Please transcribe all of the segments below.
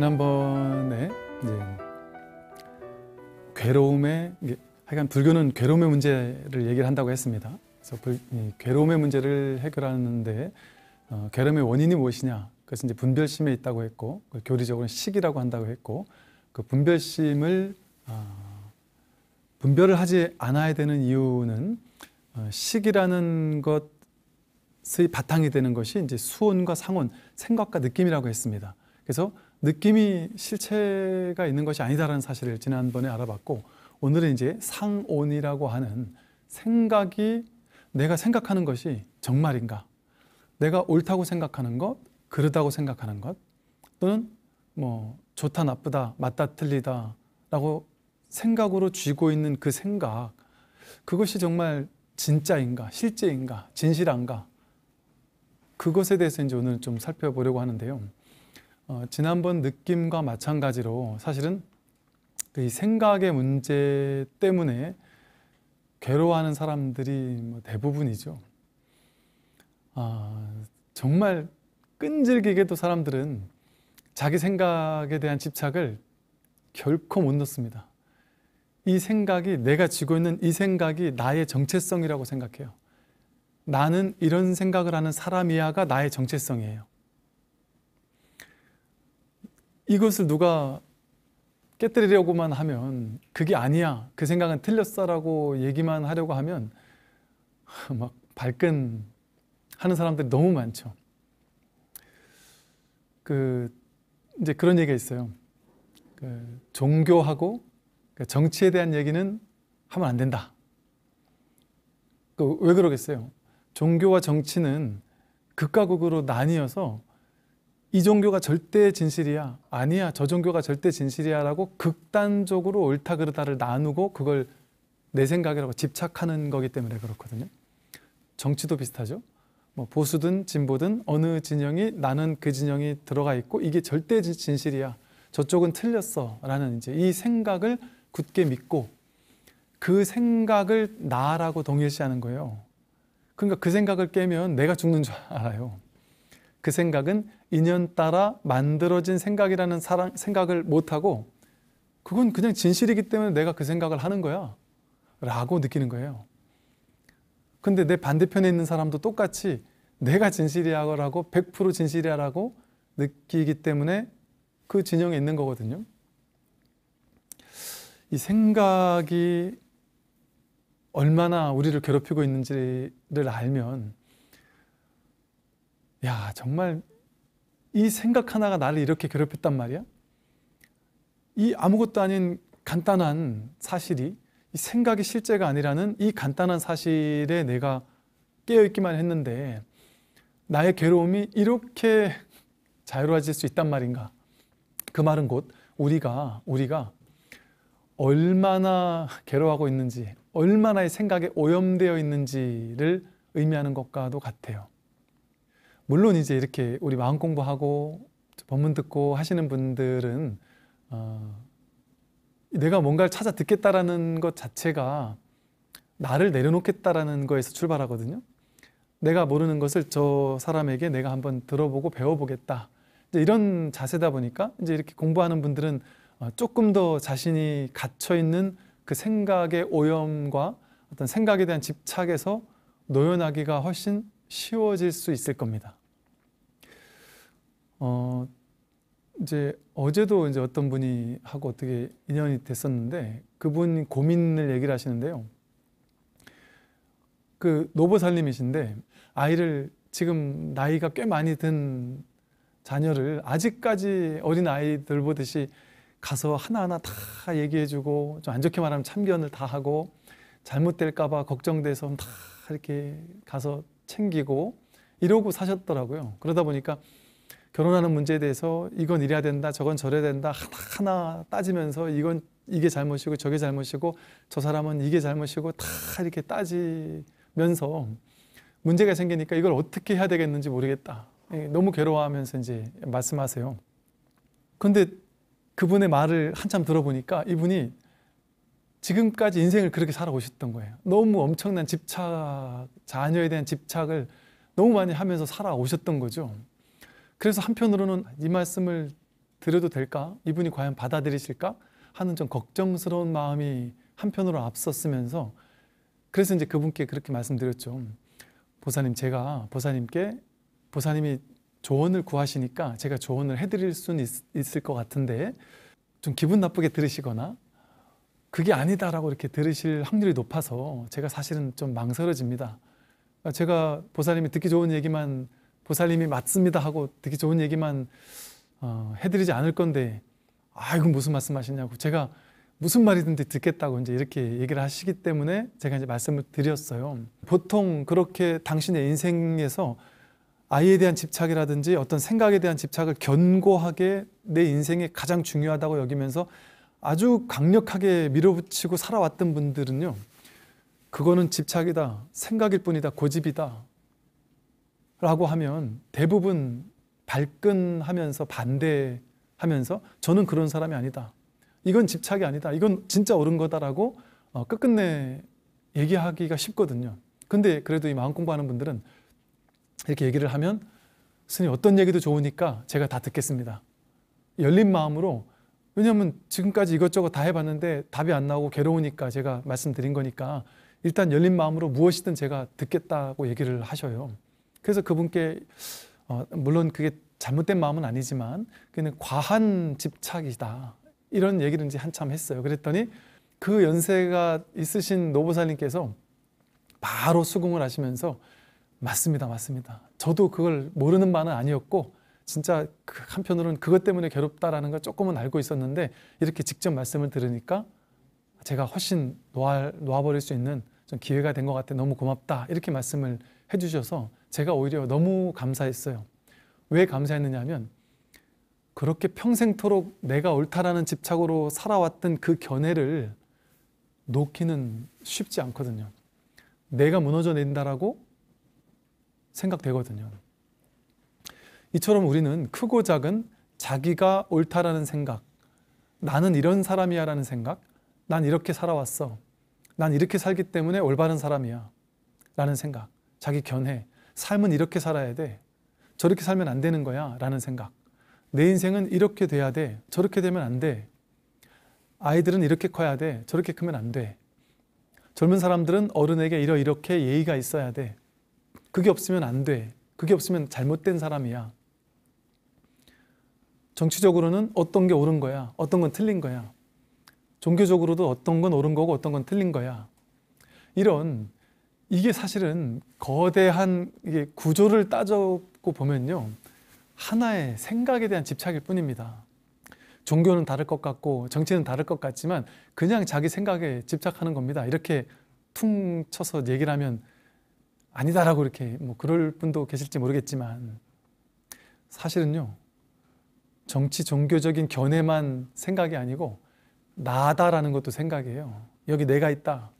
지난번에 이제 괴로움의 하여간 불교는 괴로움의 문제를 얘기를 한다고 했습니다. 그래서 불, 괴로움의 문제를 해결하는데 어, 괴로움의 원인이 무엇이냐? 그것은 이제 분별심에 있다고 했고 교리적으로는 식이라고 한다고 했고 그 분별심을 어, 분별을 하지 않아야 되는 이유는 어, 식이라는 것의 바탕이 되는 것이 이제 수원과 상원, 생각과 느낌이라고 했습니다. 그래서 느낌이 실체가 있는 것이 아니다라는 사실을 지난번에 알아봤고 오늘은 이제 상온이라고 하는 생각이 내가 생각하는 것이 정말인가 내가 옳다고 생각하는 것 그르다고 생각하는 것 또는 뭐 좋다 나쁘다 맞다 틀리다 라고 생각으로 쥐고 있는 그 생각 그것이 정말 진짜인가 실제인가 진실한가 그것에 대해서 이제 오늘 좀 살펴보려고 하는데요. 어, 지난번 느낌과 마찬가지로 사실은 그이 생각의 문제 때문에 괴로워하는 사람들이 뭐 대부분이죠. 아, 정말 끈질기게도 사람들은 자기 생각에 대한 집착을 결코 못 넣습니다. 이 생각이 내가 지고 있는 이 생각이 나의 정체성이라고 생각해요. 나는 이런 생각을 하는 사람이야가 나의 정체성이에요. 이것을 누가 깨뜨리려고만 하면 그게 아니야 그 생각은 틀렸어라고 얘기만 하려고 하면 막 발끈 하는 사람들이 너무 많죠. 그 이제 그런 얘기가 있어요. 그 종교하고 그 정치에 대한 얘기는 하면 안 된다. 그왜 그러겠어요? 종교와 정치는 극과 극으로 나뉘어서 이 종교가 절대 진실이야. 아니야. 저 종교가 절대 진실이야라고 극단적으로 옳다 그르다를 나누고 그걸 내 생각이라고 집착하는 거기 때문에 그렇거든요. 정치도 비슷하죠. 뭐 보수든 진보든 어느 진영이 나는 그 진영이 들어가 있고 이게 절대 진실이야. 저쪽은 틀렸어라는 이제 이 생각을 굳게 믿고 그 생각을 나라고 동일시하는 거예요. 그러니까 그 생각을 깨면 내가 죽는 줄 알아요. 그 생각은 인연 따라 만들어진 생각이라는 사랑, 생각을 못하고 그건 그냥 진실이기 때문에 내가 그 생각을 하는 거야 라고 느끼는 거예요. 근데 내 반대편에 있는 사람도 똑같이 내가 진실이야라고 100% 진실이야라고 느끼기 때문에 그 진영에 있는 거거든요. 이 생각이 얼마나 우리를 괴롭히고 있는지를 알면 야 정말 이 생각 하나가 나를 이렇게 괴롭혔단 말이야. 이 아무것도 아닌 간단한 사실이 이 생각이 실제가 아니라는 이 간단한 사실에 내가 깨어있기만 했는데 나의 괴로움이 이렇게 자유로워질 수 있단 말인가. 그 말은 곧 우리가 우리가 얼마나 괴로워하고 있는지, 얼마나의 생각에 오염되어 있는지를 의미하는 것과도 같아요. 물론 이제 이렇게 우리 마음 공부하고 법문 듣고 하시는 분들은 어, 내가 뭔가를 찾아 듣겠다라는 것 자체가 나를 내려놓겠다라는 거에서 출발하거든요. 내가 모르는 것을 저 사람에게 내가 한번 들어보고 배워보겠다. 이런 자세다 보니까 이제 이렇게 공부하는 분들은 어, 조금 더 자신이 갇혀 있는 그 생각의 오염과 어떤 생각에 대한 집착에서 노연하기가 훨씬 쉬워질 수 있을 겁니다. 어 이제 어제도 이제 어떤 분이 하고 어떻게 인연이 됐었는데 그분 고민을 얘기를 하시는데요. 그 노보살님이신데 아이를 지금 나이가 꽤 많이 든 자녀를 아직까지 어린 아이들 보듯이 가서 하나하나 다 얘기해주고 좀 안 좋게 말하면 참견을 다 하고 잘못될까봐 걱정돼서 다 이렇게 가서 챙기고 이러고 사셨더라고요. 그러다 보니까 결혼하는 문제에 대해서 이건 이래야 된다, 저건 저래야 된다 하나하나 따지면서 이건 이게 잘못이고 저게 잘못이고 저 사람은 이게 잘못이고 다 이렇게 따지면서 문제가 생기니까 이걸 어떻게 해야 되겠는지 모르겠다. 예, 너무 괴로워하면서 이제 말씀하세요. 근데 그분의 말을 한참 들어보니까 이분이 지금까지 인생을 그렇게 살아오셨던 거예요. 너무 엄청난 집착, 자녀에 대한 집착을 너무 많이 하면서 살아오셨던 거죠. 그래서 한편으로는 이 말씀을 드려도 될까? 이분이 과연 받아들이실까? 하는 좀 걱정스러운 마음이 한편으로 앞섰으면서 그래서 이제 그분께 그렇게 말씀드렸죠. 보사님 제가 보사님께 보사님이 조언을 구하시니까 제가 조언을 해드릴 수는 있, 을것 같은데 좀 기분 나쁘게 들으시거나 그게 아니다라고 이렇게 들으실 확률이 높아서 제가 사실은 좀 망설여집니다. 제가 보사님이 듣기 좋은 얘기만 보살님이 맞습니다 하고 되게 좋은 얘기만 어, 해드리지 않을 건데 아 이건 무슨 말씀하시냐고 제가 무슨 말이든지 듣겠다고 이제 이렇게 얘기를 하시기 때문에 제가 이제 말씀을 드렸어요. 보통 그렇게 당신의 인생에서 아이에 대한 집착이라든지 어떤 생각에 대한 집착을 견고하게 내 인생에 가장 중요하다고 여기면서 아주 강력하게 밀어붙이고 살아왔던 분들은요. 그거는 집착이다. 생각일 뿐이다. 고집이다. 라고 하면 대부분 발끈하면서 반대하면서 저는 그런 사람이 아니다. 이건 집착이 아니다. 이건 진짜 옳은 거다라고 어, 끝끝내 얘기하기가 쉽거든요. 근데 그래도 이 마음 공부하는 분들은 이렇게 얘기를 하면 스님 어떤 얘기도 좋으니까 제가 다 듣겠습니다. 열린 마음으로 왜냐하면 지금까지 이것저것 다 해봤는데 답이 안 나오고 괴로우니까 제가 말씀드린 거니까 일단 열린 마음으로 무엇이든 제가 듣겠다고 얘기를 하셔요. 그래서 그분께 어, 물론 그게 잘못된 마음은 아니지만 그는 과한 집착이다 이런 얘기를 이제 한참 했어요. 그랬더니 그 연세가 있으신 노보사님께서 바로 수긍을 하시면서 맞습니다, 맞습니다. 저도 그걸 모르는 바는 아니었고 진짜 그 한편으로는 그것 때문에 괴롭다라는 걸 조금은 알고 있었는데 이렇게 직접 말씀을 들으니까 제가 훨씬 놓아, 놓아버릴 수 있는 좀 기회가 된 것 같아 너무 고맙다 이렇게 말씀을 해주셔서 제가 오히려 너무 감사했어요. 왜 감사했느냐 하면 그렇게 평생토록 내가 옳다라는 집착으로 살아왔던 그 견해를 놓기는 쉽지 않거든요. 내가 무너져 낸다라고 생각되거든요. 이처럼 우리는 크고 작은 자기가 옳다라는 생각, 나는 이런 사람이야라는 생각, 난 이렇게 살아왔어. 난 이렇게 살기 때문에 올바른 사람이야. 라는 생각. 자기 견해, 삶은 이렇게 살아야 돼. 저렇게 살면 안 되는 거야. 라는 생각. 내 인생은 이렇게 돼야 돼. 저렇게 되면 안 돼. 아이들은 이렇게 커야 돼. 저렇게 크면 안 돼. 젊은 사람들은 어른에게 이러 이렇게 예의가 있어야 돼. 그게 없으면 안 돼. 그게 없으면 잘못된 사람이야. 정치적으로는 어떤 게 옳은 거야. 어떤 건 틀린 거야. 종교적으로도 어떤 건 옳은 거고 어떤 건 틀린 거야. 이런 이게 사실은 거대한 이게 구조를 따져고 보면요. 하나의 생각에 대한 집착일 뿐입니다. 종교는 다를 것 같고 정치는 다를 것 같지만 그냥 자기 생각에 집착하는 겁니다. 이렇게 퉁 쳐서 얘기를 하면 아니다라고 이렇게 뭐 그럴 분도 계실지 모르겠지만 사실은요. 정치 종교적인 견해만 생각이 아니고 나다라는 것도 생각이에요. 여기 내가 있다.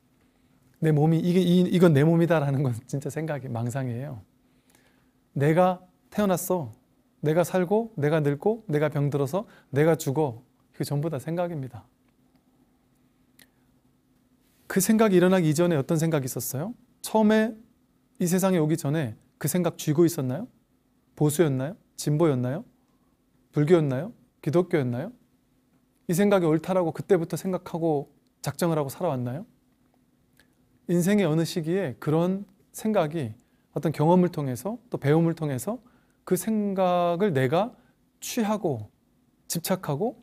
내 몸이 이게 이건 내 몸이다라는 건 진짜 생각이 망상이에요. 내가 태어났어. 내가 살고 내가 늙고 내가 병들어서 내가 죽어. 그 전부 다 생각입니다. 그 생각이 일어나기 이전에 어떤 생각이 있었어요? 처음에 이 세상에 오기 전에 그 생각 쥐고 있었나요? 보수였나요? 진보였나요? 불교였나요? 기독교였나요? 이 생각이 옳다라고 그때부터 생각하고 작정을 하고 살아왔나요? 인생의 어느 시기에 그런 생각이 어떤 경험을 통해서 또 배움을 통해서 그 생각을 내가 취하고 집착하고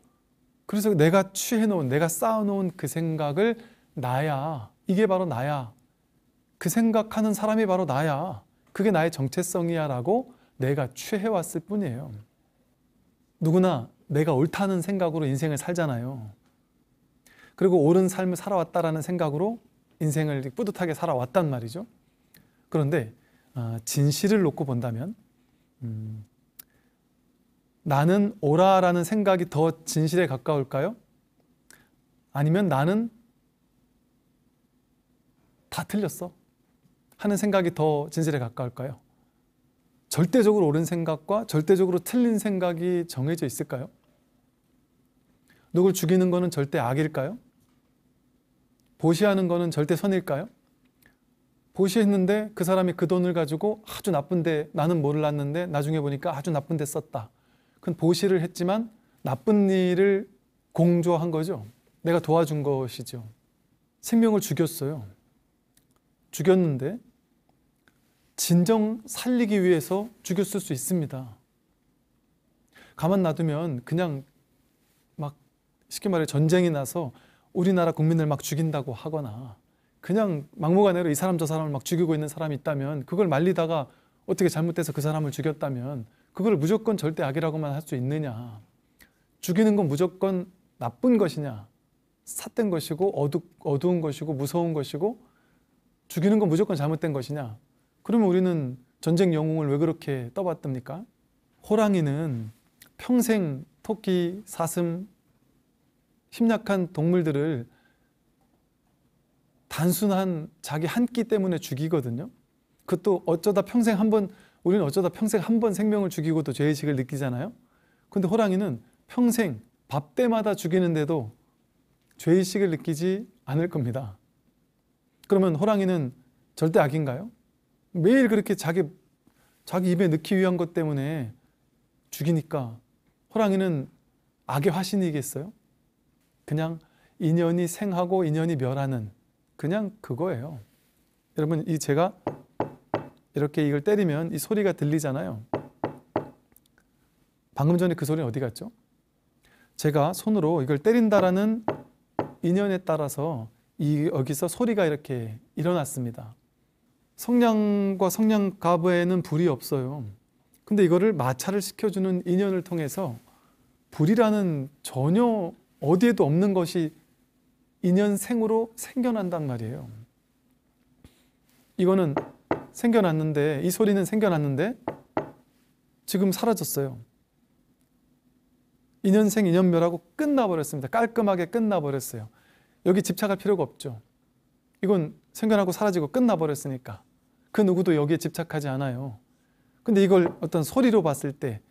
그래서 내가 취해놓은 내가 쌓아놓은 그 생각을 나야 이게 바로 나야 그 생각하는 사람이 바로 나야 그게 나의 정체성이야 라고 내가 취해왔을 뿐이에요 누구나 내가 옳다는 생각으로 인생을 살잖아요 그리고 옳은 삶을 살아왔다라는 생각으로 인생을 뿌듯하게 살아왔단 말이죠. 그런데 아, 진실을 놓고 본다면 음, 나는 오라라는 생각이 더 진실에 가까울까요? 아니면 나는 다 틀렸어 하는 생각이 더 진실에 가까울까요? 절대적으로 옳은 생각과 절대적으로 틀린 생각이 정해져 있을까요? 누굴 죽이는 것은 절대 악일까요? 보시하는 거는 절대 선일까요? 보시했는데 그 사람이 그 돈을 가지고 아주 나쁜데 나는 몰랐는데 나중에 보니까 아주 나쁜데 썼다. 그건 보시를 했지만 나쁜 일을 공조한 거죠. 내가 도와준 것이죠. 생명을 죽였어요. 죽였는데 진정 살리기 위해서 죽였을 수 있습니다. 가만 놔두면 그냥 막 쉽게 말해 전쟁이 나서 우리나라 국민을 막 죽인다고 하거나 그냥 막무가내로 이 사람 저 사람을 막 죽이고 있는 사람이 있다면 그걸 말리다가 어떻게 잘못돼서 그 사람을 죽였다면 그걸 무조건 절대 악이라고만 할 수 있느냐 죽이는 건 무조건 나쁜 것이냐 삿된 것이고 어두, 어두운 것이고 무서운 것이고 죽이는 건 무조건 잘못된 것이냐 그러면 우리는 전쟁 영웅을 왜 그렇게 떠봤습니까 호랑이는 평생 토끼, 사슴, 심약한 동물들을 단순한 자기 한 끼 때문에 죽이거든요. 그것도 어쩌다 평생 한 번, 우리는 어쩌다 평생 한 번 생명을 죽이고도 죄의식을 느끼잖아요. 근데 호랑이는 평생 밥 때마다 죽이는데도 죄의식을 느끼지 않을 겁니다. 그러면 호랑이는 절대 악인가요? 매일 그렇게 자기, 자기 입에 넣기 위한 것 때문에 죽이니까 호랑이는 악의 화신이겠어요? 그냥 인연이 생하고 인연이 멸하는 그냥 그거예요. 여러분 이 제가 이렇게 이걸 때리면 이 소리가 들리잖아요. 방금 전에 그 소리는 어디 갔죠? 제가 손으로 이걸 때린다라는 인연에 따라서 이 여기서 소리가 이렇게 일어났습니다. 성냥과 성냥갑에는 불이 없어요. 근데 이거를 마찰을 시켜주는 인연을 통해서 불이라는 전혀 어디에도 없는 것이 인연생으로 생겨난단 말이에요. 이거는 생겨났는데 이 소리는 생겨났는데 지금 사라졌어요. 인연생 인연멸하고 끝나버렸습니다. 깔끔하게 끝나버렸어요. 여기 집착할 필요가 없죠. 이건 생겨나고 사라지고 끝나버렸으니까 그 누구도 여기에 집착하지 않아요. 근데 이걸 어떤 소리로 봤을 때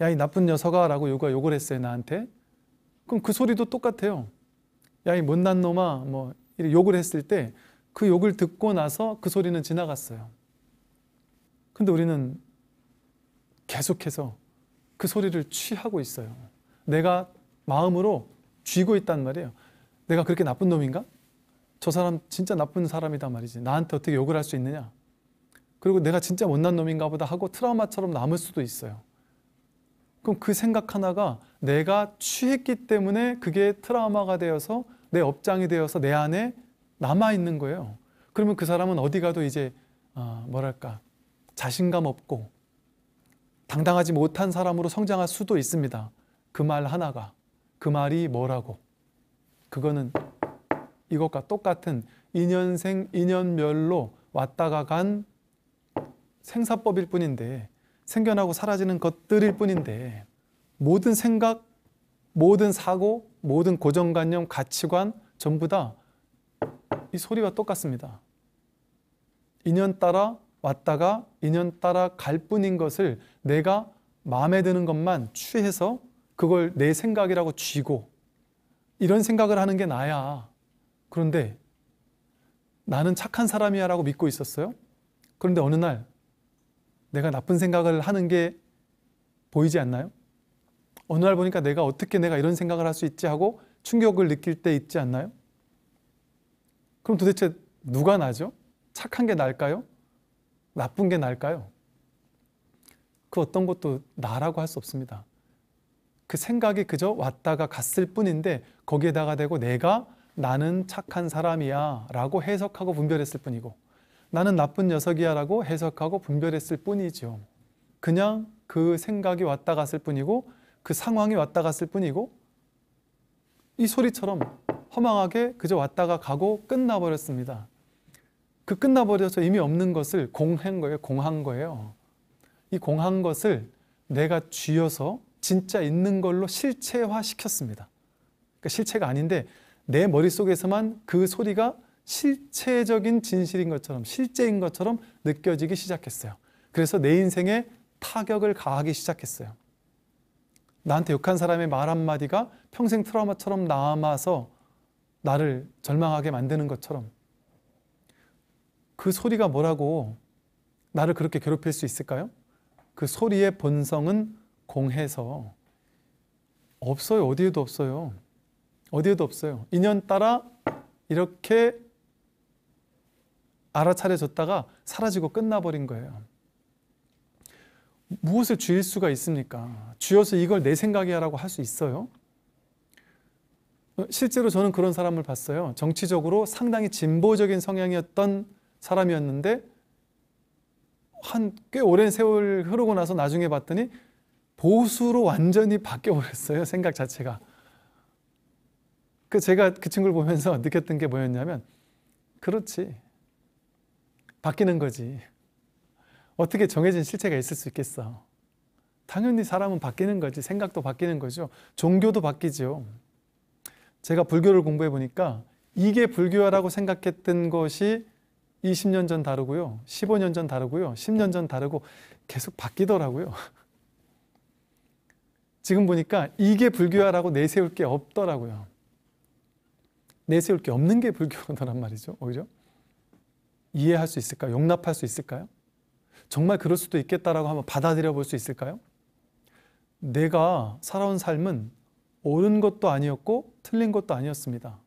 야 이 나쁜 녀석아 라고 욕을 했어요 나한테 그럼 그 소리도 똑같아요. 야, 이 못난 놈아, 뭐, 욕을 했을 때 그 욕을 듣고 나서 그 소리는 지나갔어요. 근데 우리는 계속해서 그 소리를 취하고 있어요. 내가 마음으로 쥐고 있단 말이에요. 내가 그렇게 나쁜 놈인가? 저 사람 진짜 나쁜 사람이다 말이지. 나한테 어떻게 욕을 할 수 있느냐? 그리고 내가 진짜 못난 놈인가 보다 하고 트라우마처럼 남을 수도 있어요. 그럼 그 생각 하나가 내가 취했기 때문에 그게 트라우마가 되어서 내 업장이 되어서 내 안에 남아 있는 거예요. 그러면 그 사람은 어디 가도 이제 어, 뭐랄까 자신감 없고 당당하지 못한 사람으로 성장할 수도 있습니다. 그 말 하나가 그 말이 뭐라고 그거는 이것과 똑같은 인연생 인연멸로 왔다가 간 생사법일 뿐인데 생겨나고 사라지는 것들일 뿐인데 모든 생각, 모든 사고, 모든 고정관념, 가치관 전부 다 이 소리와 똑같습니다. 인연 따라 왔다가 인연 따라 갈 뿐인 것을 내가 마음에 드는 것만 취해서 그걸 내 생각이라고 쥐고 이런 생각을 하는 게 나야. 그런데 나는 착한 사람이야 라고 믿고 있었어요. 그런데 어느 날 내가 나쁜 생각을 하는 게 보이지 않나요? 어느 날 보니까 내가 어떻게 내가 이런 생각을 할 수 있지 하고 충격을 느낄 때 있지 않나요? 그럼 도대체 누가 나죠? 착한 게 날까요? 나쁜 게 날까요? 그 어떤 것도 나라고 할 수 없습니다. 그 생각이 그저 왔다가 갔을 뿐인데 거기에다가 대고 내가 나는 착한 사람이야 라고 해석하고 분별했을 뿐이고 나는 나쁜 녀석이야 라고 해석하고 분별했을 뿐이죠. 그냥 그 생각이 왔다 갔을 뿐이고 그 상황이 왔다 갔을 뿐이고 이 소리처럼 허망하게 그저 왔다가 가고 끝나버렸습니다. 그 끝나버려서 이미 없는 것을 공한 거예요. 공한 거예요. 이 공한 것을 내가 쥐어서 진짜 있는 걸로 실체화 시켰습니다. 그러니까 실체가 아닌데 내 머릿속에서만 그 소리가 실체적인 진실인 것처럼 실제인 것처럼 느껴지기 시작했어요. 그래서 내 인생에 타격을 가하기 시작했어요. 나한테 욕한 사람의 말 한마디가 평생 트라우마처럼 남아서 나를 절망하게 만드는 것처럼 그 소리가 뭐라고 나를 그렇게 괴롭힐 수 있을까요? 그 소리의 본성은 공해서 없어요. 어디에도 없어요. 어디에도 없어요. 인연 따라 이렇게 알아차려졌다가 사라지고 끝나버린 거예요. 무엇을 쥐일 수가 있습니까? 쥐어서 이걸 내 생각이야라고 할 수 있어요? 실제로 저는 그런 사람을 봤어요. 정치적으로 상당히 진보적인 성향이었던 사람이었는데 한 꽤 오랜 세월 흐르고 나서 나중에 봤더니 보수로 완전히 바뀌어 버렸어요. 생각 자체가. 그 제가 그 친구를 보면서 느꼈던 게 뭐였냐면 그렇지. 바뀌는 거지. 어떻게 정해진 실체가 있을 수 있겠어? 당연히 사람은 바뀌는 거지. 생각도 바뀌는 거죠. 종교도 바뀌죠. 제가 불교를 공부해 보니까 이게 불교라고 생각했던 것이 20년 전 다르고요. 15년 전 다르고요. 10년 전 다르고 계속 바뀌더라고요. 지금 보니까 이게 불교야라고 내세울 게 없더라고요. 내세울 게 없는 게 불교란 말이죠. 오히려. 이해할 수 있을까요? 용납할 수 있을까요? 정말 그럴 수도 있겠다라고 한번 받아들여 볼 수 있을까요? 내가 살아온 삶은 옳은 것도 아니었고 틀린 것도 아니었습니다.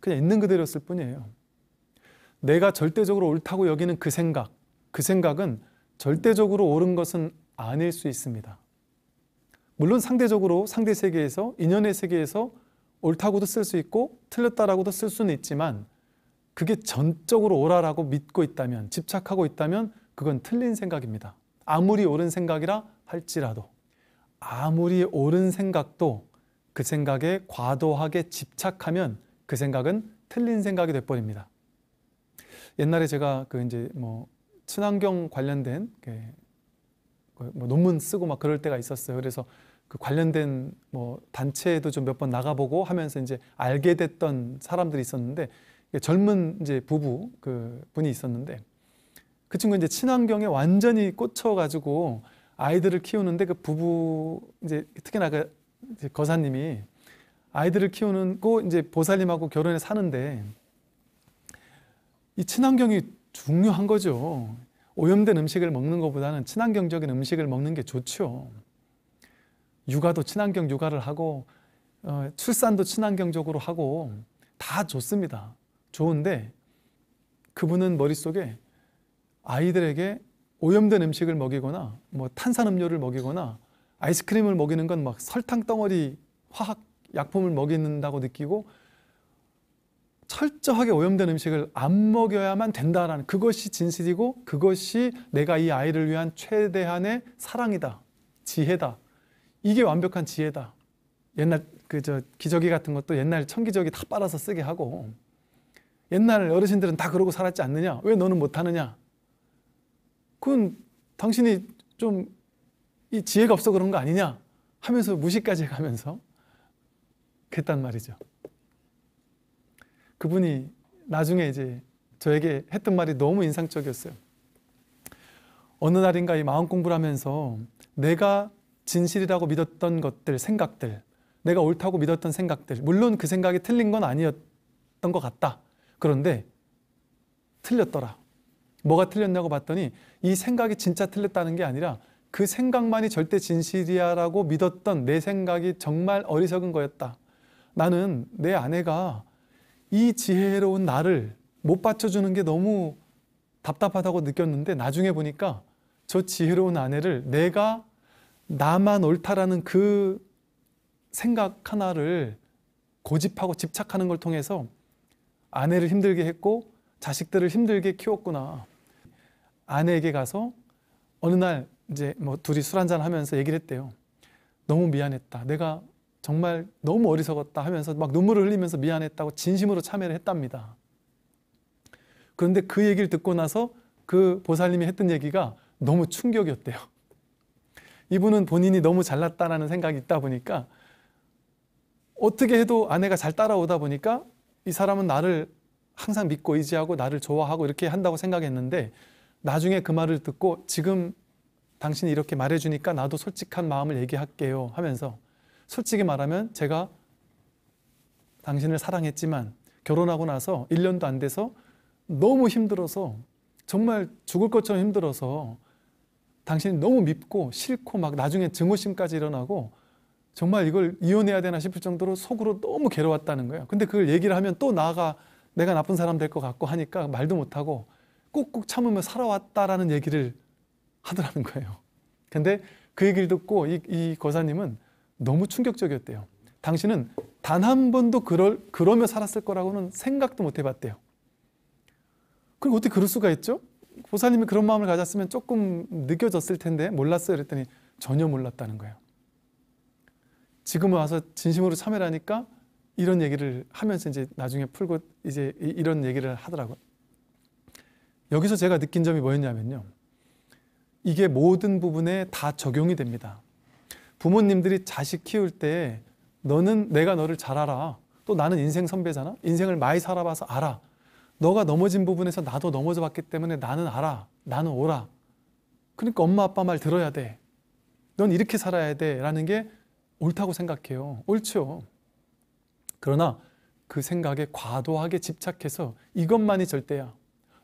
그냥 있는 그대로였을 뿐이에요. 내가 절대적으로 옳다고 여기는 그 생각, 그 생각은 절대적으로 옳은 것은 아닐 수 있습니다. 물론 상대적으로 상대 세계에서 인연의 세계에서 옳다고도 쓸 수 있고 틀렸다라고도 쓸 수는 있지만 그게 전적으로 오라라고 믿고 있다면, 집착하고 있다면 그건 틀린 생각입니다. 아무리 옳은 생각이라 할지라도 아무리 옳은 생각도 그 생각에 과도하게 집착하면 그 생각은 틀린 생각이 돼버립니다. 옛날에 제가 그 이제 뭐 친환경 관련된 그, 그 뭐 논문 쓰고 막 그럴 때가 있었어요. 그래서 그 관련된 뭐 단체에도 좀 몇 번 나가보고 하면서 이제 알게 됐던 사람들이 있었는데 예, 젊은 이제 부부 그 분이 있었는데 그 친구 이제 친환경에 완전히 꽂혀가지고 아이들을 키우는데 그 부부 이제 특히나 그 거사님이 아이들을 키우는 고 이제 보살님하고 결혼해 사는데 이 친환경이 중요한 거죠. 오염된 음식을 먹는 것보다는 친환경적인 음식을 먹는 게 좋죠. 육아도 친환경 육아를 하고 어, 출산도 친환경적으로 하고 다 좋습니다. 좋은데 그분은 머릿속에 아이들에게 오염된 음식을 먹이거나 뭐 탄산음료를 먹이거나 아이스크림을 먹이는 건 막 설탕 덩어리 화학 약품을 먹이는다고 느끼고 철저하게 오염된 음식을 안 먹여야만 된다라는 그것이 진실이고 그것이 내가 이 아이를 위한 최대한의 사랑이다. 지혜다. 이게 완벽한 지혜다. 옛날 그 저 기저귀 같은 것도 옛날 청기저귀 다 빨아서 쓰게 하고 옛날 어르신들은 다 그러고 살았지 않느냐? 왜 너는 못하느냐? 그건 당신이 좀 이 지혜가 없어 그런 거 아니냐? 하면서 무시까지 가면서 그랬단 말이죠. 그분이 나중에 이제 저에게 했던 말이 너무 인상적이었어요. 어느 날인가 이 마음 공부를 하면서 내가 진실이라고 믿었던 것들, 생각들, 내가 옳다고 믿었던 생각들, 물론 그 생각이 틀린 건 아니었던 것 같다. 그런데 틀렸더라. 뭐가 틀렸냐고 봤더니 이 생각이 진짜 틀렸다는 게 아니라 그 생각만이 절대 진실이야라고 믿었던 내 생각이 정말 어리석은 거였다. 나는 내 아내가 이 지혜로운 나를 못 받쳐주는 게 너무 답답하다고 느꼈는데 나중에 보니까 저 지혜로운 아내를 내가 나만 옳다라는 그 생각 하나를 고집하고 집착하는 걸 통해서 아내를 힘들게 했고 자식들을 힘들게 키웠구나. 아내에게 가서 어느 날 이제 뭐 둘이 술 한잔 하면서 얘기를 했대요. 너무 미안했다. 내가 정말 너무 어리석었다 하면서 막 눈물을 흘리면서 미안했다고 진심으로 참회를 했답니다. 그런데 그 얘기를 듣고 나서 그 보살님이 했던 얘기가 너무 충격이었대요. 이분은 본인이 너무 잘났다라는 생각이 있다 보니까 어떻게 해도 아내가 잘 따라오다 보니까 이 사람은 나를 항상 믿고 의지하고 나를 좋아하고 이렇게 한다고 생각했는데 나중에 그 말을 듣고 지금 당신이 이렇게 말해주니까 나도 솔직한 마음을 얘기할게요 하면서 솔직히 말하면 제가 당신을 사랑했지만 결혼하고 나서 1년도 안 돼서 너무 힘들어서 정말 죽을 것처럼 힘들어서 당신이 너무 밉고 싫고 막 나중에 증오심까지 일어나고 정말 이걸 이혼해야 되나 싶을 정도로 속으로 너무 괴로웠다는 거예요. 근데 그걸 얘기를 하면 또 나가 내가 나쁜 사람 될 것 같고 하니까 말도 못하고 꾹꾹 참으며 살아왔다라는 얘기를 하더라는 거예요. 근데 그 얘기를 듣고 이, 이 거사님은 너무 충격적이었대요. 당신은 단 한 번도 그럴, 그러며 살았을 거라고는 생각도 못 해봤대요. 그리 어떻게 그럴 수가 있죠? 보사님이 그런 마음을 가졌으면 조금 느껴졌을 텐데 몰랐어요. 그랬더니 전혀 몰랐다는 거예요. 지금 와서 진심으로 참여라니까 이런 얘기를 하면서 이제 나중에 풀고 이제 이런 얘기를 하더라고요. 여기서 제가 느낀 점이 뭐였냐면요. 이게 모든 부분에 다 적용이 됩니다. 부모님들이 자식 키울 때 너는 내가 너를 잘 알아. 또 나는 인생 선배잖아. 인생을 많이 살아봐서 알아. 너가 넘어진 부분에서 나도 넘어져 봤기 때문에 나는 알아. 나는 오라. 그러니까 엄마 아빠 말 들어야 돼. 넌 이렇게 살아야 돼. 라는 게 옳다고 생각해요. 옳죠. 그러나 그 생각에 과도하게 집착해서 이것만이 절대야.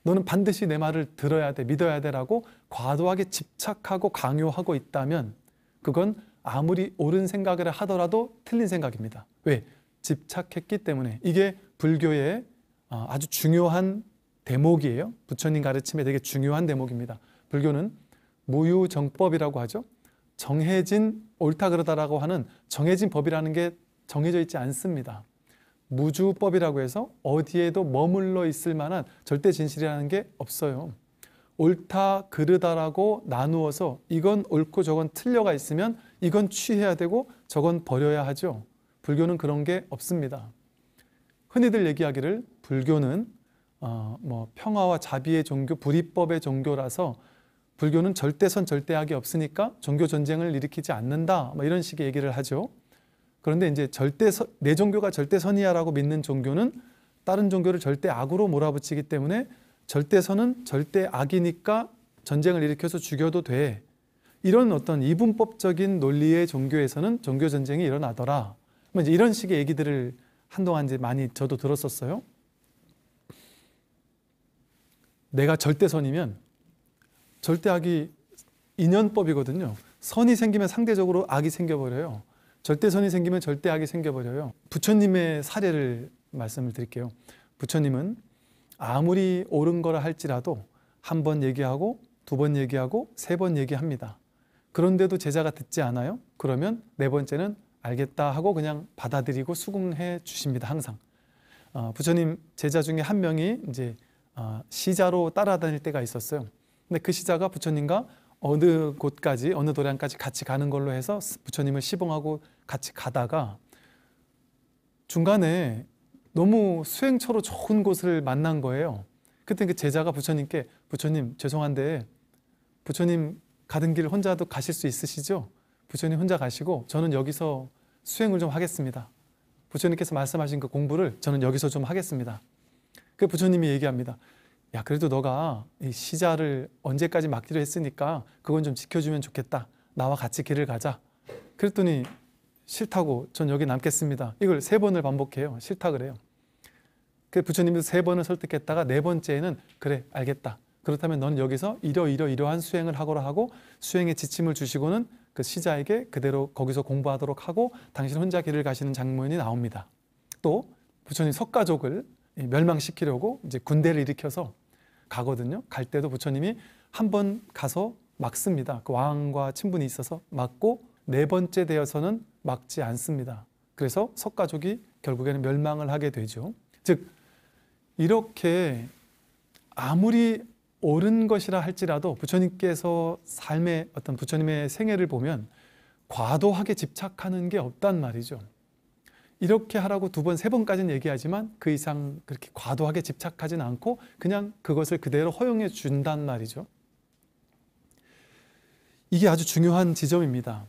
너는 반드시 내 말을 들어야 돼, 믿어야 돼라고 과도하게 집착하고 강요하고 있다면 그건 아무리 옳은 생각을 하더라도 틀린 생각입니다. 왜? 집착했기 때문에 이게 불교의 아, 아주 중요한 대목이에요. 부처님 가르침에 되게 중요한 대목입니다. 불교는 무유정법이라고 하죠. 정해진 옳다 그러다라고 하는 정해진 법이라는 게 정해져 있지 않습니다. 무주법이라고 해서 어디에도 머물러 있을 만한 절대 진실이라는 게 없어요. 옳다 그르다라고 나누어서 이건 옳고 저건 틀려가 있으면 이건 취해야 되고 저건 버려야 하죠. 불교는 그런 게 없습니다. 흔히들 얘기하기를 불교는 어, 뭐 평화와 자비의 종교, 불이법의 종교라서 불교는 절대선 절대악이 없으니까 종교 전쟁을 일으키지 않는다 뭐 이런 식의 얘기를 하죠. 그런데 이제 절대선 내 종교가 절대선이야라고 믿는 종교는 다른 종교를 절대악으로 몰아붙이기 때문에 절대선은 절대악이니까 전쟁을 일으켜서 죽여도 돼. 이런 어떤 이분법적인 논리의 종교에서는 종교 전쟁이 일어나더라. 뭐 이제 이런 식의 얘기들을 한동안 이제 많이 저도 들었었어요. 내가 절대선이면 절대 악이 인연법이거든요. 선이 생기면 상대적으로 악이 생겨버려요. 절대선이 생기면 절대 악이 생겨버려요. 부처님의 사례를 말씀을 드릴게요. 부처님은 아무리 옳은 거라 할지라도 한 번 얘기하고 두 번 얘기하고 세 번 얘기합니다. 그런데도 제자가 듣지 않아요? 그러면 네 번째는 알겠다 하고 그냥 받아들이고 수긍해 주십니다. 항상. 어, 부처님 제자 중에 한 명이 이제 어, 시자로 따라다닐 때가 있었어요. 근데 그 시자가 부처님과 어느 곳까지 어느 도량까지 같이 가는 걸로 해서 부처님을 시봉하고 같이 가다가 중간에 너무 수행처로 좋은 곳을 만난 거예요. 그때 그 제자가 부처님께 부처님 죄송한데 부처님 가던 길 혼자도 가실 수 있으시죠? 부처님 혼자 가시고 저는 여기서 수행을 좀 하겠습니다. 부처님께서 말씀하신 그 공부를 저는 여기서 좀 하겠습니다. 그 부처님이 얘기합니다. 야 그래도 너가 이 시자를 언제까지 맡기로 했으니까 그건 좀 지켜주면 좋겠다. 나와 같이 길을 가자. 그랬더니 싫다고 전 여기 남겠습니다. 이걸 세 번을 반복해요. 싫다 그래요. 그 부처님도 세 번을 설득했다가 네 번째에는 그래 알겠다. 그렇다면 넌 여기서 이러 이러 이러한 수행을 하고라 하고 수행의 지침을 주시고는 그 시자에게 그대로 거기서 공부하도록 하고 당신 혼자 길을 가시는 장면이 나옵니다. 또 부처님 석가족을 멸망시키려고 이제 군대를 일으켜서 가거든요. 갈 때도 부처님이 한 번 가서 막습니다. 그 왕과 친분이 있어서 막고 네 번째 되어서는 막지 않습니다. 그래서 석가족이 결국에는 멸망을 하게 되죠. 즉 이렇게 아무리 옳은 것이라 할지라도 부처님께서 삶의 어떤 부처님의 생애를 보면 과도하게 집착하는 게 없단 말이죠. 이렇게 하라고 두 번, 세 번까지는 얘기하지만 그 이상 그렇게 과도하게 집착하진 않고 그냥 그것을 그대로 허용해 준단 말이죠. 이게 아주 중요한 지점입니다.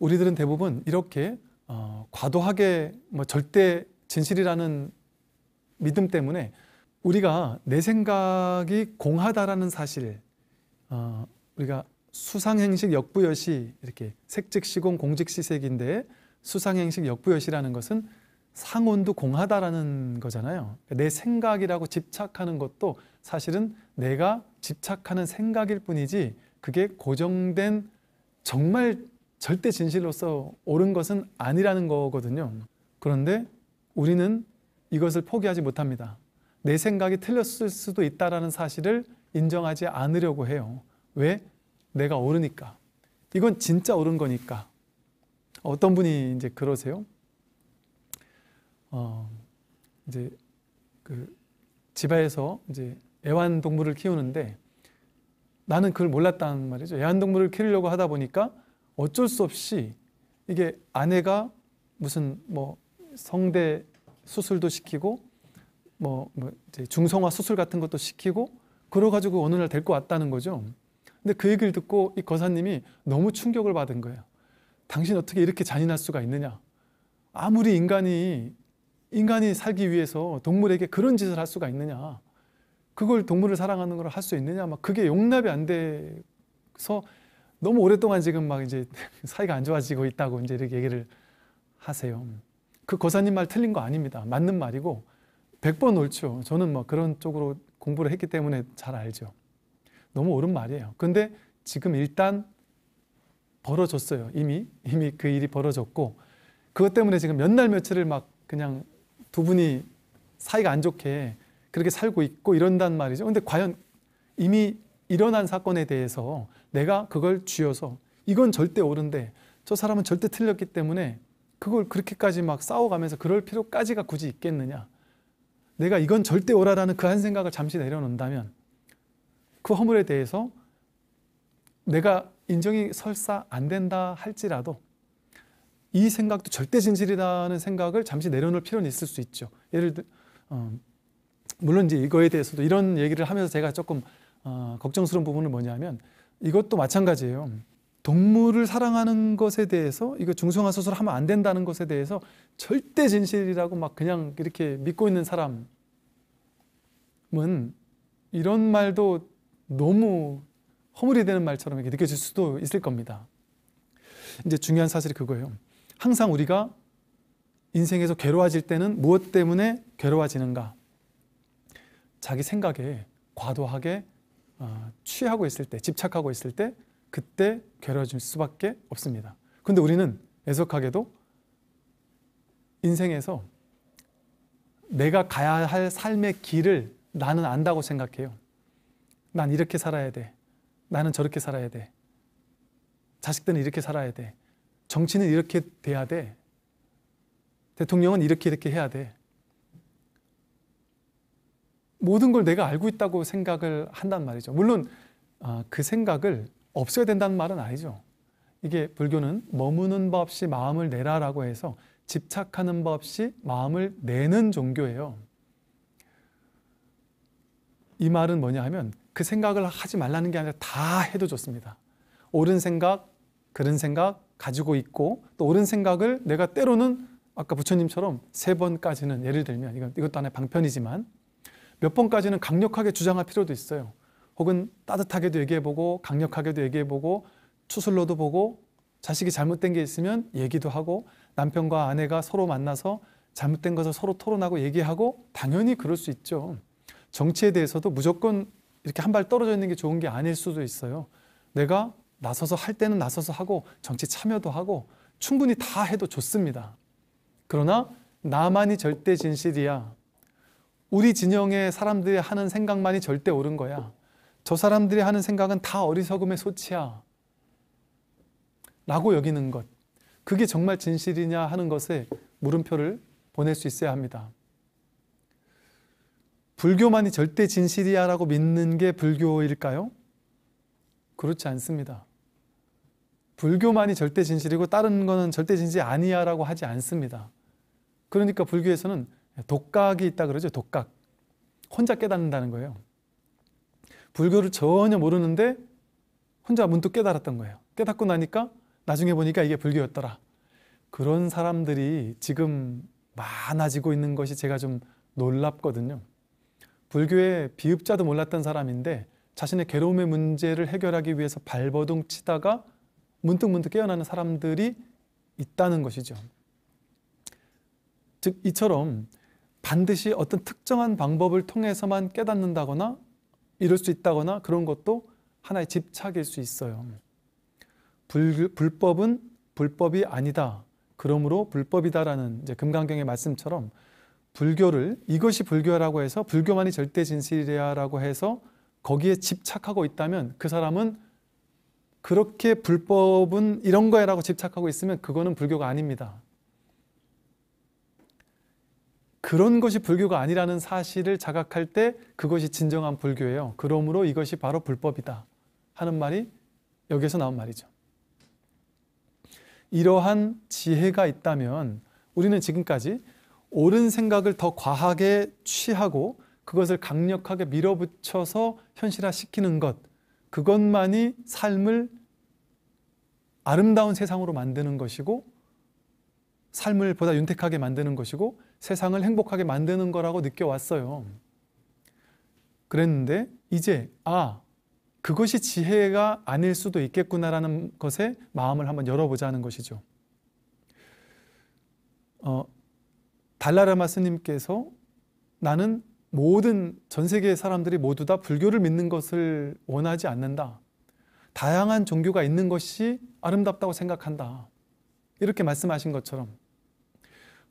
우리들은 대부분 이렇게 어, 과도하게 뭐 절대 진실이라는 믿음 때문에 우리가 내 생각이 공하다라는 사실, 어, 우리가 수상행식 역부여시 이렇게 색즉시공 공직시색인데 수상행식 역부여시라는 것은 상온도 공하다라는 거잖아요. 내 생각이라고 집착하는 것도 사실은 내가 집착하는 생각일 뿐이지 그게 고정된 정말 절대 진실로서 옳은 것은 아니라는 거거든요. 그런데 우리는 이것을 포기하지 못합니다. 내 생각이 틀렸을 수도 있다라는 사실을 인정하지 않으려고 해요. 왜? 내가 옳으니까. 이건 진짜 옳은 거니까. 어떤 분이 이제 그러세요? 어, 이제 그지에서 이제 애완동물을 키우는데 나는 그걸 몰랐다 말이죠. 애완동물을 키우려고 하다 보니까 어쩔 수 없이 이게 아내가 무슨 뭐 성대 수술도 시키고 뭐, 뭐 중성화 수술 같은 것도 시키고 그러 가지고 어느 날 데리고 다는 거죠. 근데 그 얘기를 듣고 이 거사님이 너무 충격을 받은 거예요. 당신 어떻게 이렇게 잔인할 수가 있느냐? 아무리 인간이 인간이 살기 위해서 동물에게 그런 짓을 할 수가 있느냐? 그걸 동물을 사랑하는 걸 할 수 있느냐? 막 그게 용납이 안 돼서 너무 오랫동안 지금 막 이제 사이가 안 좋아지고 있다고 이제 이렇게 얘기를 하세요. 그 거사님 말 틀린 거 아닙니다. 맞는 말이고 100번 옳죠. 저는 뭐 그런 쪽으로 공부를 했기 때문에 잘 알죠. 너무 옳은 말이에요. 근데 지금 일단 벌어졌어요. 이미 이미 그 일이 벌어졌고 그것 때문에 지금 몇 날 며칠을 막 그냥 두 분이 사이가 안 좋게 그렇게 살고 있고 이런단 말이죠. 근데 과연 이미 일어난 사건에 대해서 내가 그걸 쥐어서 이건 절대 옳은데 저 사람은 절대 틀렸기 때문에 그걸 그렇게까지 막 싸워가면서 그럴 필요까지가 굳이 있겠느냐. 내가 이건 절대 옳아라는 그 한 생각을 잠시 내려놓는다면 그 허물에 대해서 내가 인정이 설사 안 된다 할지라도 이 생각도 절대 진실이라는 생각을 잠시 내려놓을 필요는 있을 수 있죠. 예를 들, 어, 물론 이제 이거에 대해서도 이런 얘기를 하면서 제가 조금 어, 걱정스러운 부분은 뭐냐면 이것도 마찬가지예요. 동물을 사랑하는 것에 대해서 이거 중성화 수술 하면 안 된다는 것에 대해서 절대 진실이라고 막 그냥 이렇게 믿고 있는 사람은 이런 말도 너무 허물이 되는 말처럼 이렇게 느껴질 수도 있을 겁니다. 이제 중요한 사실이 그거예요. 항상 우리가 인생에서 괴로워질 때는 무엇 때문에 괴로워지는가? 자기 생각에 과도하게 어, 취하고 있을 때, 집착하고 있을 때 그때 괴로워질 수밖에 없습니다. 근데 우리는 애석하게도 인생에서 내가 가야 할 삶의 길을 나는 안다고 생각해요. 난 이렇게 살아야 돼. 나는 저렇게 살아야 돼. 자식들은 이렇게 살아야 돼. 정치는 이렇게 돼야 돼. 대통령은 이렇게 이렇게 해야 돼. 모든 걸 내가 알고 있다고 생각을 한단 말이죠. 물론 아, 그 생각을 없애야 된다는 말은 아니죠. 이게 불교는 머무는 바 없이 마음을 내라라고 해서 집착하는 바 없이 마음을 내는 종교예요. 이 말은 뭐냐 하면 그 생각을 하지 말라는 게 아니라 다 해도 좋습니다. 옳은 생각, 그런 생각 가지고 있고 또 옳은 생각을 내가 때로는 아까 부처님처럼 세 번까지는 예를 들면 이건 이것도 하나의 방편이지만 몇 번까지는 강력하게 주장할 필요도 있어요. 혹은 따뜻하게도 얘기해보고 강력하게도 얘기해보고 추슬러도 보고 자식이 잘못된 게 있으면 얘기도 하고 남편과 아내가 서로 만나서 잘못된 것을 서로 토론하고 얘기하고 당연히 그럴 수 있죠. 정치에 대해서도 무조건 이렇게 한 발 떨어져 있는 게 좋은 게 아닐 수도 있어요. 내가 나서서 할 때는 나서서 하고 정치 참여도 하고 충분히 다 해도 좋습니다. 그러나 나만이 절대 진실이야. 우리 진영의 사람들이 하는 생각만이 절대 옳은 거야. 저 사람들이 하는 생각은 다 어리석음의 소치야. 라고 여기는 것. 그게 정말 진실이냐 하는 것에 물음표를 보낼 수 있어야 합니다. 불교만이 절대 진실이야라고 믿는 게 불교일까요? 그렇지 않습니다. 불교만이 절대 진실이고 다른 거는 절대 진실이 아니야라고 하지 않습니다. 그러니까 불교에서는 독각이 있다 그러죠. 독각. 혼자 깨닫는다는 거예요. 불교를 전혀 모르는데 혼자 문득 깨달았던 거예요. 깨닫고 나니까 나중에 보니까 이게 불교였더라. 그런 사람들이 지금 많아지고 있는 것이 제가 좀 놀랍거든요. 불교의 비읍자도 몰랐던 사람인데 자신의 괴로움의 문제를 해결하기 위해서 발버둥 치다가 문득문득 문득 깨어나는 사람들이 있다는 것이죠. 즉 이처럼 반드시 어떤 특정한 방법을 통해서만 깨닫는다거나 이룰수 있다거나 그런 것도 하나의 집착일 수 있어요. 불, 불법은 불법이 아니다. 그러므로 불법이다라는 금강경의 말씀처럼 불교를 이것이 불교라고 해서 불교만이 절대 진실이야라고 해서 거기에 집착하고 있다면 그 사람은 그렇게 불법은 이런 거야라고 집착하고 있으면 그거는 불교가 아닙니다. 그런 것이 불교가 아니라는 사실을 자각할 때 그것이 진정한 불교예요. 그러므로 이것이 바로 불법이다 하는 말이 여기서 나온 말이죠. 이러한 지혜가 있다면 우리는 지금까지 옳은 생각을 더 과하게 취하고 그것을 강력하게 밀어붙여서 현실화시키는 것 그것만이 삶을 아름다운 세상으로 만드는 것이고 삶을 보다 윤택하게 만드는 것이고 세상을 행복하게 만드는 거라고 느껴왔어요. 그랬는데 이제 아 그것이 지혜가 아닐 수도 있겠구나라는 것에 마음을 한번 열어보자는 것이죠. 어, 달라라마 스님께서 나는 모든 전 세계 사람들이 모두 다 불교를 믿는 것을 원하지 않는다. 다양한 종교가 있는 것이 아름답다고 생각한다. 이렇게 말씀하신 것처럼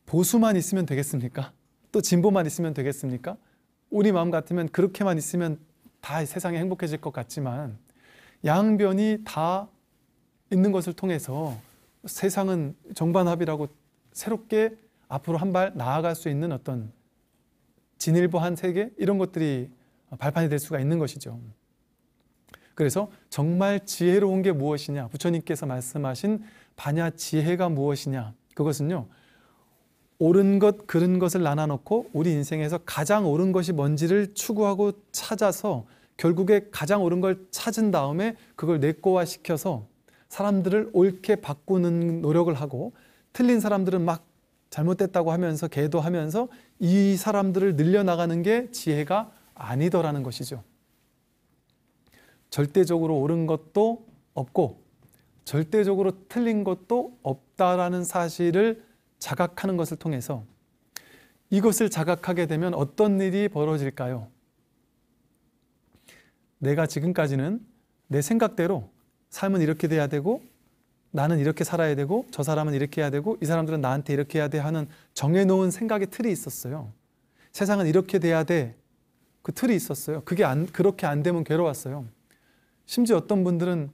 보수만 있으면 되겠습니까? 또 진보만 있으면 되겠습니까? 우리 마음 같으면 그렇게만 있으면 다 세상이 행복해질 것 같지만 양변이 다 있는 것을 통해서 세상은 정반합이라고 새롭게 앞으로 한 발 나아갈 수 있는 어떤 진일보한 세계 이런 것들이 발판이 될 수가 있는 것이죠. 그래서 정말 지혜로운 게 무엇이냐? 부처님께서 말씀하신 반야 지혜가 무엇이냐? 그것은요. 옳은 것, 그른 것을 나눠 놓고 우리 인생에서 가장 옳은 것이 뭔지를 추구하고 찾아서 결국에 가장 옳은 걸 찾은 다음에 그걸 내꺼화 시켜서 사람들을 옳게 바꾸는 노력을 하고 틀린 사람들은 막 잘못됐다고 하면서 계도하면서 이 사람들을 늘려나가는 게 지혜가 아니더라는 것이죠. 절대적으로 옳은 것도 없고 절대적으로 틀린 것도 없다라는 사실을 자각하는 것을 통해서 이것을 자각하게 되면 어떤 일이 벌어질까요? 내가 지금까지는 내 생각대로 삶은 이렇게 돼야 되고 나는 이렇게 살아야 되고 저 사람은 이렇게 해야 되고 이 사람들은 나한테 이렇게 해야 돼 하는 정해놓은 생각의 틀이 있었어요. 세상은 이렇게 돼야 돼. 그 틀이 있었어요. 그게 안, 그렇게 안 되면 괴로웠어요. 심지어 어떤 분들은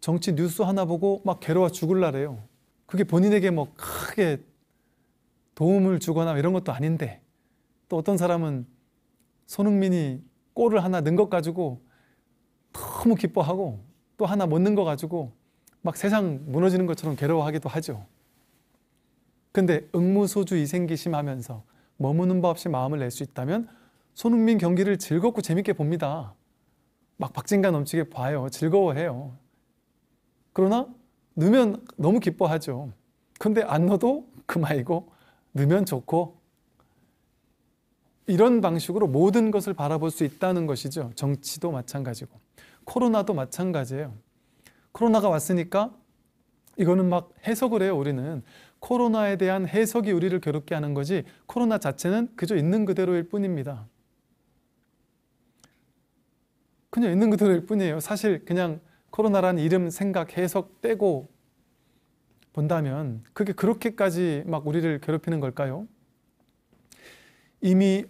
정치 뉴스 하나 보고 막 괴로워 죽을라래요. 그게 본인에게 뭐 크게 도움을 주거나 이런 것도 아닌데 또 어떤 사람은 손흥민이 골을 하나 넣은 것 가지고 너무 기뻐하고 또 하나 못 넣은 거 가지고 막 세상 무너지는 것처럼 괴로워하기도 하죠. 근데 응무소주 이생기심 하면서 머무는 바 없이 마음을 낼 수 있다면 손흥민 경기를 즐겁고 재밌게 봅니다. 막 박진감 넘치게 봐요. 즐거워해요. 그러나 넣으면 너무 기뻐하죠. 근데 안 넣어도 그만이고 넣으면 좋고 이런 방식으로 모든 것을 바라볼 수 있다는 것이죠. 정치도 마찬가지고 코로나도 마찬가지예요. 코로나가 왔으니까 이거는 막 해석을 해요, 우리는. 코로나에 대한 해석이 우리를 괴롭게 하는 거지 코로나 자체는 그저 있는 그대로일 뿐입니다. 그냥 있는 그대로일 뿐이에요. 사실 그냥 코로나란 이름, 생각, 해석 떼고 본다면 그게 그렇게까지 막 우리를 괴롭히는 걸까요? 이미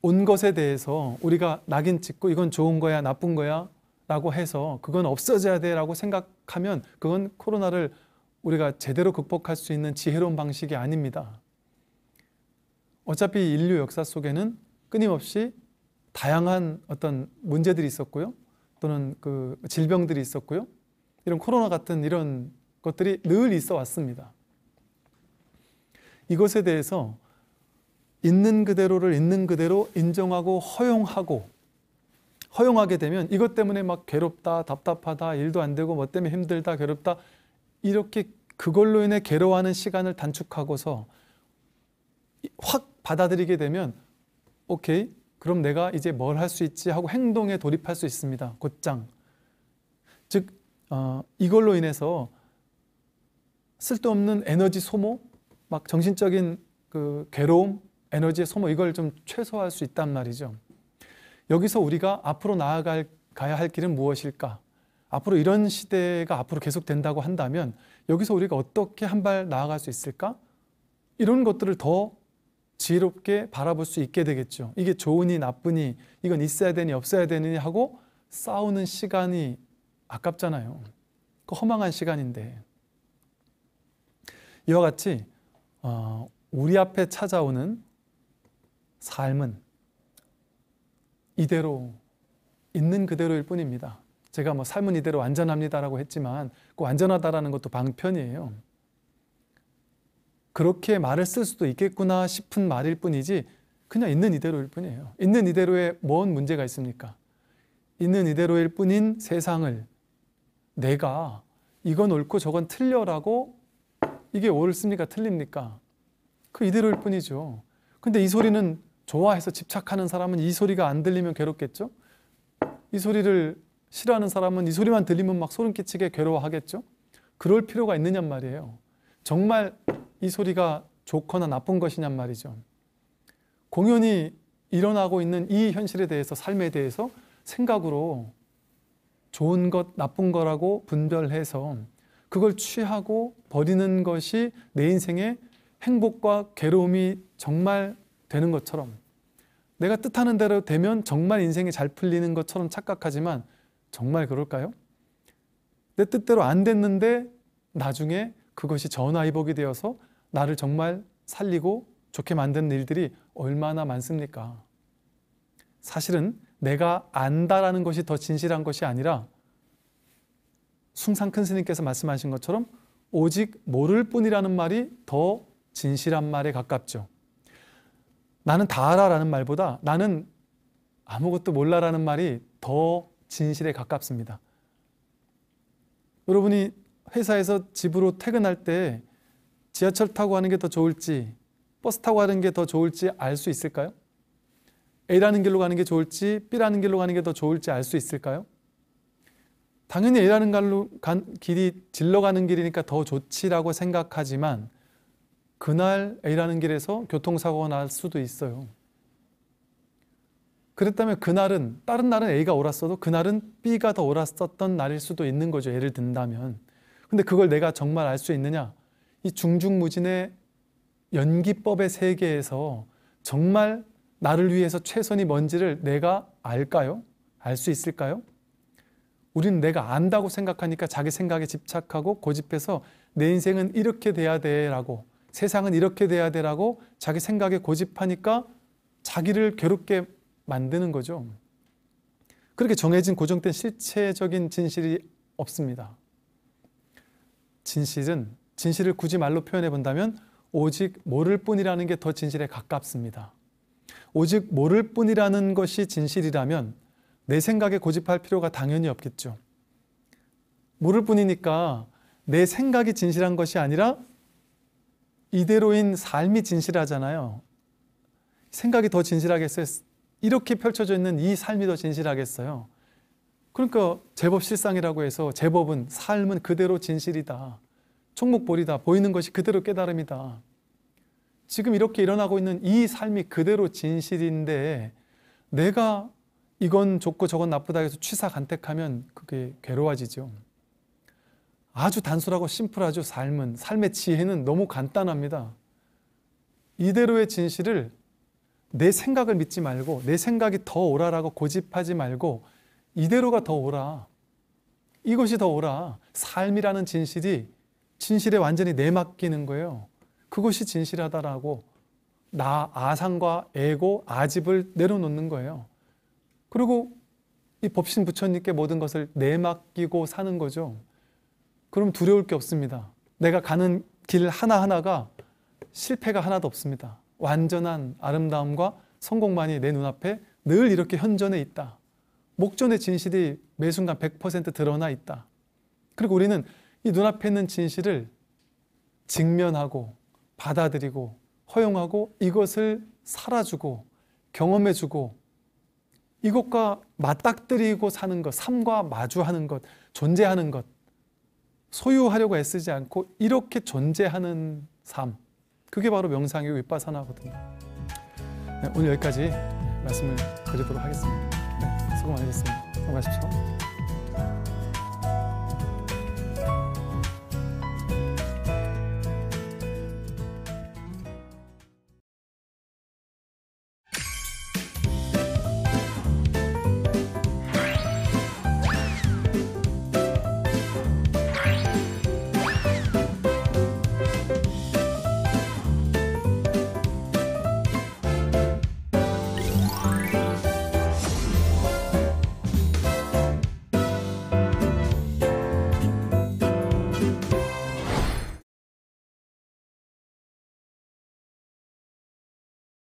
온 것에 대해서 우리가 낙인 찍고 이건 좋은 거야, 나쁜 거야 라고 해서 그건 없어져야 돼 라고 생각하면 그건 코로나를 우리가 제대로 극복할 수 있는 지혜로운 방식이 아닙니다. 어차피 인류 역사 속에는 끊임없이 다양한 어떤 문제들이 있었고요. 또는 그 질병들이 있었고요. 이런 코로나 같은 이런 것들이 늘 있어 왔습니다. 이것에 대해서 있는 그대로를 있는 그대로 인정하고 허용하고 허용하게 되면 이것 때문에 막 괴롭다, 답답하다, 일도 안 되고 뭐 때문에 힘들다, 괴롭다 이렇게 그걸로 인해 괴로워하는 시간을 단축하고서 확 받아들이게 되면 오케이 그럼 내가 이제 뭘 할 수 있지 하고 행동에 돌입할 수 있습니다. 곧장 즉 어, 이걸로 인해서 쓸데없는 에너지 소모, 막 정신적인 그 괴로움, 에너지의 소모 이걸 좀 최소화할 수 있단 말이죠. 여기서 우리가 앞으로 나아가야 할 길은 무엇일까? 앞으로 이런 시대가 앞으로 계속된다고 한다면 여기서 우리가 어떻게 한 발 나아갈 수 있을까? 이런 것들을 더 지혜롭게 바라볼 수 있게 되겠죠. 이게 좋으니 나쁘니 이건 있어야 되니 없어야 되니 하고 싸우는 시간이 아깝잖아요. 그 허망한 시간인데 이와 같이 어, 우리 앞에 찾아오는 삶은 이대로 있는 그대로일 뿐입니다. 제가 뭐 삶은 이대로 안전합니다라고 했지만 그 안전하다라는 것도 방편이에요. 그렇게 말을 쓸 수도 있겠구나 싶은 말일 뿐이지 그냥 있는 이대로일 뿐이에요. 있는 이대로에 뭔 문제가 있습니까? 있는 이대로일 뿐인 세상을 내가 이건 옳고 저건 틀려라고 이게 옳습니까? 틀립니까? 그 이대로일 뿐이죠. 근데 이 소리는 좋아해서 집착하는 사람은 이 소리가 안 들리면 괴롭겠죠? 이 소리를 싫어하는 사람은 이 소리만 들리면 막 소름 끼치게 괴로워하겠죠? 그럴 필요가 있느냔 말이에요. 정말 이 소리가 좋거나 나쁜 것이냔 말이죠. 공연이 일어나고 있는 이 현실에 대해서 삶에 대해서 생각으로 좋은 것, 나쁜 거라고 분별해서 그걸 취하고 버리는 것이 내 인생의 행복과 괴로움이 정말 되는 것처럼 내가 뜻하는 대로 되면 정말 인생이 잘 풀리는 것처럼 착각하지만 정말 그럴까요? 내 뜻대로 안 됐는데 나중에 그것이 전화위복이 되어서 나를 정말 살리고 좋게 만드는 일들이 얼마나 많습니까? 사실은 내가 안다라는 것이 더 진실한 것이 아니라 숭상 큰 스님께서 말씀하신 것처럼 오직 모를 뿐이라는 말이 더 진실한 말에 가깝죠. 나는 다 알아라는 말보다 나는 아무것도 몰라라는 말이 더 진실에 가깝습니다. 여러분이 회사에서 집으로 퇴근할 때 지하철 타고 하는 게 더 좋을지 버스 타고 하는 게 더 좋을지 알 수 있을까요? A라는 길로 가는 게 좋을지 B라는 길로 가는 게 더 좋을지 알 수 있을까요? 당연히 A라는 길로 간, 길이 질러 가는 길이니까 더 좋지라고 생각하지만 그날 A라는 길에서 교통사고가 날 수도 있어요. 그랬다면 그날은 다른 날은 A가 옳았어도 그날은 B가 더 옳았었던 날일 수도 있는 거죠. 예를 든다면. 근데 그걸 내가 정말 알 수 있느냐? 이 중중무진의 연기법의 세계에서 정말 나를 위해서 최선이 뭔지를 내가 알까요? 알 수 있을까요? 우리는 내가 안다고 생각하니까 자기 생각에 집착하고 고집해서 내 인생은 이렇게 돼야 돼라고 세상은 이렇게 돼야 되라고 자기 생각에 고집하니까 자기를 괴롭게 만드는 거죠. 그렇게 정해진 고정된 실체적인 진실이 없습니다. 진실은 진실을 굳이 말로 표현해 본다면 오직 모를 뿐이라는 게 더 진실에 가깝습니다. 오직 모를 뿐이라는 것이 진실이라면 내 생각에 고집할 필요가 당연히 없겠죠. 모를 뿐이니까 내 생각이 진실한 것이 아니라 이대로인 삶이 진실하잖아요. 생각이 더 진실하겠어요? 이렇게 펼쳐져 있는 이 삶이 더 진실하겠어요? 그러니까 제법 실상이라고 해서 제법은 삶은 그대로 진실이다. 총목보리다. 보이는 것이 그대로 깨달음이다. 지금 이렇게 일어나고 있는 이 삶이 그대로 진실인데 내가 이건 좋고 저건 나쁘다 해서 취사 간택하면 그게 괴로워지죠. 아주 단순하고 심플하죠. 삶은 삶의 지혜는 너무 간단합니다. 이대로의 진실을 내 생각을 믿지 말고 내 생각이 더 오라라고 고집하지 말고 이대로가 더 오라. 이것이 더 오라. 삶이라는 진실이 진실에 완전히 내맡기는 거예요. 그것이 진실하다라고 나 아상과 애고 아집을 내려놓는 거예요. 그리고 이 법신 부처님께 모든 것을 내맡기고 사는 거죠. 그럼 두려울 게 없습니다. 내가 가는 길 하나하나가 실패가 하나도 없습니다. 완전한 아름다움과 성공만이 내 눈앞에 늘 이렇게 현존해 있다. 목전의 진실이 매 순간 100% 드러나 있다. 그리고 우리는 이 눈앞에 있는 진실을 직면하고 받아들이고 허용하고 이것을 살아주고 경험해주고 이것과 맞닥뜨리고 사는 것, 삶과 마주하는 것, 존재하는 것, 소유하려고 애쓰지 않고 이렇게 존재하는 삶 그게 바로 명상의 윗바사나거든요 네, 오늘 여기까지 말씀을 드리도록 하겠습니다 네, 수고 많으셨습니다 수고하십시오